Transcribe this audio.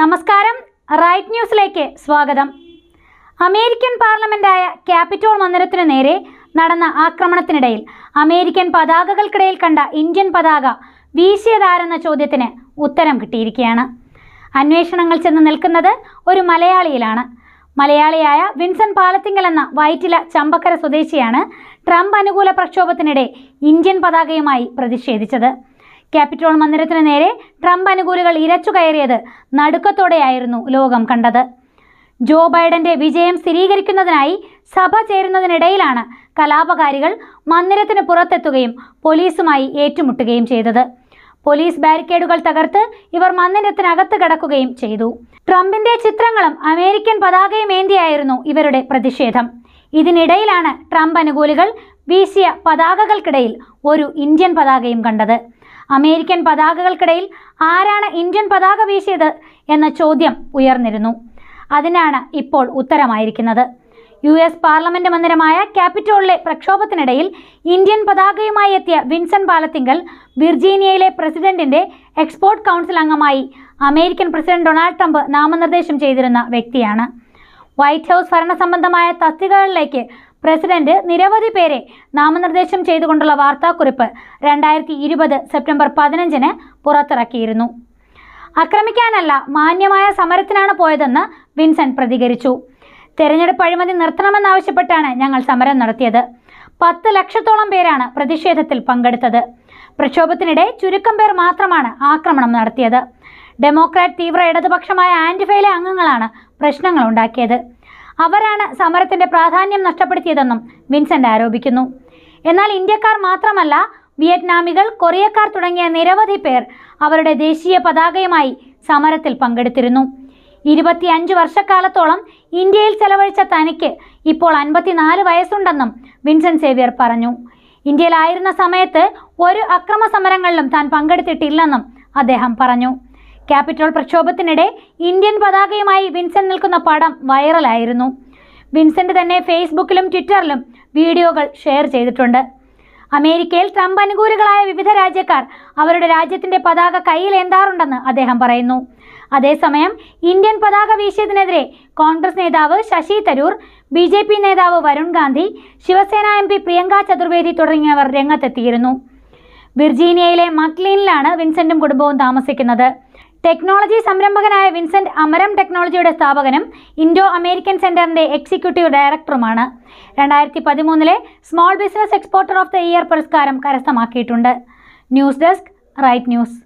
നമസ്കാരം റൈറ്റ് ന്യൂസിലേക്ക് സ്വാഗതം അമേരിക്കൻ പാർലമെന്റായ ക്യാപിറ്റോൾ മന്ദിരത്തിനു നേരെ നടന്ന ആക്രമണത്തിനിടയിൽ അമേരിക്കൻ പതാകകൾക്കിടയിൽ കണ്ട ഇന്ത്യൻ പതാക വീശിയതാരെന്ന ചോദ്യത്തിന് ഉത്തരം കിട്ടിയിരിക്കുകയാണ് അന്വേഷണങ്ങൾ ചെന്ന് നിൽക്കുന്നത് ഒരു മലയാളിയിലാണ് മലയാളിയായ വിൻസൻ പാലത്തിങ്കൽ എന്ന വൈറ്റില ചമ്പക്കര സ്വദേശിയാണ് ട്രംപ് അനുകൂല പ്രക്ഷോഭത്തിനിടെ ഇന്ത്യൻ പതാകയുമായി പ്രതിഷേധിച്ചത് ക്യാപിറ്റോൾ മന്ദിരത്തിന് നേരെ ട്രംപ് അനുകൂലികൾ ഇരച്ചു കയറിയത് നടുക്കത്തോടെയായിരുന്നു ലോകം കണ്ടത് ജോ ബൈഡന്റെ വിജയം സ്ഥിരീകരിക്കുന്നതിനായി സഭ ചേരുന്നതിനിടയിലാണ് കലാപകാരികൾ മന്ദിരത്തിന് പുറത്തെത്തുകയും പോലീസുമായി ഏറ്റുമുട്ടുകയും ചെയ്തത് പോലീസ് ബാരിക്കേഡുകൾ തകർത്ത് ഇവർ മന്ദിരത്തിനകത്ത് കടക്കുകയും ചെയ്തു ട്രംപിന്റെ ചിത്രങ്ങളും അമേരിക്കൻ പതാകയും ഏന്തിയായിരുന്നു ഇവരുടെ പ്രതിഷേധം ഇതിനിടയിലാണ് ട്രംപ് അനുകൂലികൾ വീശിയ പതാകകൾക്കിടയിൽ ഒരു ഇന്ത്യൻ പതാകയും കണ്ടത് അമേരിക്കൻ പതാകകൾക്കിടയിൽ ആരാണ് ഇന്ത്യൻ പതാക വീശിയത് എന്ന ചോദ്യം ഉയർന്നിരുന്നു അതിനാണ് ഇപ്പോൾ ഉത്തരമായിരിക്കുന്നത് യു എസ് പാർലമെന്റ് മന്ദിരമായ ക്യാപിറ്റോളിലെ പ്രക്ഷോഭത്തിനിടയിൽ ഇന്ത്യൻ പതാകയുമായി എത്തിയ വിൻസൻ പാലത്തിങ്കൽ വിർജീനിയയിലെ പ്രസിഡന്റിന്റെ എക്സ്പോർട്ട് കൗൺസിൽ അംഗമായി അമേരിക്കൻ പ്രസിഡന്റ് ഡൊണാൾഡ് ട്രംപ് നാമനിർദ്ദേശം ചെയ്തിരുന്ന വ്യക്തിയാണ് വൈറ്റ് ഹൗസ് സംബന്ധമായ തസ്തികകളിലേക്ക് പ്രസിഡന്റ് നിരവധി പേരെ നാമനിർദ്ദേശം ചെയ്തുകൊണ്ടുള്ള വാർത്താക്കുറിപ്പ് രണ്ടായിരത്തി ഇരുപത് സെപ്റ്റംബർ പതിനഞ്ചിന് പുറത്തിറക്കിയിരുന്നു ആക്രമിക്കാനല്ല മാന്യമായ സമരത്തിനാണ് പോയതെന്ന് വിൻസെന്റ് പ്രതികരിച്ചു തെരഞ്ഞെടുപ്പ് അഴിമതി നിർത്തണമെന്നാവശ്യപ്പെട്ടാണ് ഞങ്ങൾ സമരം നടത്തിയത് പത്ത് ലക്ഷത്തോളം പേരാണ് പ്രതിഷേധത്തിൽ പങ്കെടുത്തത് പ്രക്ഷോഭത്തിനിടെ ചുരുക്കം പേർ മാത്രമാണ് ആക്രമണം നടത്തിയത് ഡെമോക്രാറ്റ് തീവ്ര ഇടതുപക്ഷമായ ആൻറ്റിഫയിലെ അംഗങ്ങളാണ് പ്രശ്നങ്ങൾ ഉണ്ടാക്കിയത് അവരാണ് സമരത്തിന്റെ പ്രാധാന്യം നഷ്ടപ്പെടുത്തിയതെന്നും വിൻസെന്റ് ആരോപിക്കുന്നു എന്നാൽ ഇന്ത്യക്കാർ മാത്രമല്ല വിയറ്റ്നാമികൾ കൊറിയക്കാർ തുടങ്ങിയ നിരവധി പേർ അവരുടെ ദേശീയ പതാകയുമായി സമരത്തിൽ പങ്കെടുത്തിരുന്നു ഇരുപത്തിയഞ്ച് വർഷക്കാലത്തോളം ഇന്ത്യയിൽ ചെലവഴിച്ച തനിക്ക് ഇപ്പോൾ അൻപത്തിനാല് വയസ്സുണ്ടെന്നും വിൻസെന്റ് സേവ്യർ പറഞ്ഞു ഇന്ത്യയിലായിരുന്ന സമയത്ത് ഒരു അക്രമ സമരങ്ങളിലും താൻ പങ്കെടുത്തിട്ടില്ലെന്നും അദ്ദേഹം പറഞ്ഞു ക്യാപിറ്റോൾ പ്രക്ഷോഭത്തിനിടെ ഇന്ത്യൻ പതാകയുമായി വിൻസൻ നിൽക്കുന്ന പടം വൈറലായിരുന്നു വിൻസെന്റ് തന്നെ ഫേസ്ബുക്കിലും ട്വിറ്ററിലും വീഡിയോകൾ ഷെയർ ചെയ്തിട്ടുണ്ട് അമേരിക്കയിൽ ട്രംപ് അനുകൂലികളായ വിവിധ രാജ്യക്കാർ അവരുടെ രാജ്യത്തിന്റെ പതാക കയ്യിലേന്താറുണ്ടെന്ന് അദ്ദേഹം പറയുന്നു അതേസമയം ഇന്ത്യൻ പതാക വീശിയതിനെതിരെ കോൺഗ്രസ് നേതാവ് Shashi Tharoor B J P നേതാവ് വരുൺ ഗാന്ധി ശിവസേന എം പി പ്രിയങ്ക ചതുർവേദി തുടങ്ങിയവർ രംഗത്തെത്തിയിരുന്നു വിർജീനിയയിലെ മക്ലീനിലാണ് വിൻസെന്റും കുടുംബവും താമസിക്കുന്നത് ടെക്നോളജി സംരംഭകനായ വിൻസെന്റ് അമരം ടെക്നോളജിയുടെ സ്ഥാപകനും ഇൻഡോ അമേരിക്കൻ സെന്ററിന്റെ എക്സിക്യൂട്ടീവ് ഡയറക്ടറുമാണ് രണ്ടായിരത്തി പതിമൂന്നിലെ small business exporter of the year പുരസ്കാരം കരസ്ഥമാക്കിയിട്ടുണ്ട് ന്യൂസ് ഡെസ്ക് റൈറ്റ് ന്യൂസ്